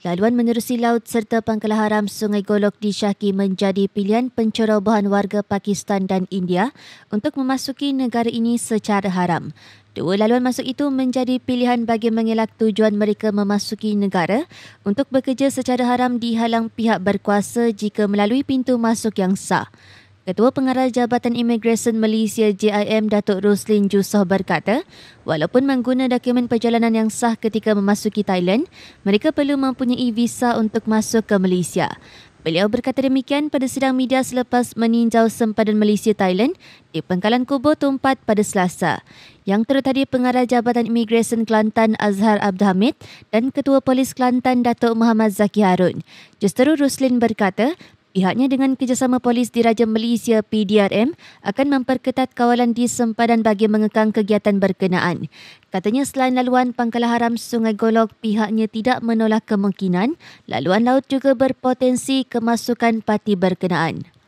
Laluan menerusi laut serta pangkalan haram Sungai Golok di Syahki menjadi pilihan pencerobohan warga Pakistan dan India untuk memasuki negara ini secara haram. Dua laluan masuk itu menjadi pilihan bagi mengelak tujuan mereka memasuki negara untuk bekerja secara haram dihalang pihak berkuasa jika melalui pintu masuk yang sah. Ketua Pengarah Jabatan Imigresen Malaysia JIM Datuk Roslin Jusoh berkata, walaupun menggunakan dokumen perjalanan yang sah ketika memasuki Thailand, mereka perlu mempunyai visa untuk masuk ke Malaysia. Beliau berkata demikian pada sidang media selepas meninjau sempadan Malaysia Thailand di Pangkalan Kubo Tumpat pada Selasa. Yang turut hadir Pengarah Jabatan Imigresen Kelantan Azhar Abdul Hamid dan Ketua Polis Kelantan Datuk Muhammad Zaki Harun. Justeru Ruslin berkata, Pihaknya dengan kerjasama polis di Raja Malaysia PDRM akan memperketat kawalan di sempadan bagi mengekang kegiatan berkenaan. Katanya selain laluan pangkalan haram Sungai Golok, pihaknya tidak menolak kemungkinan laluan laut juga berpotensi kemasukan parti berkenaan.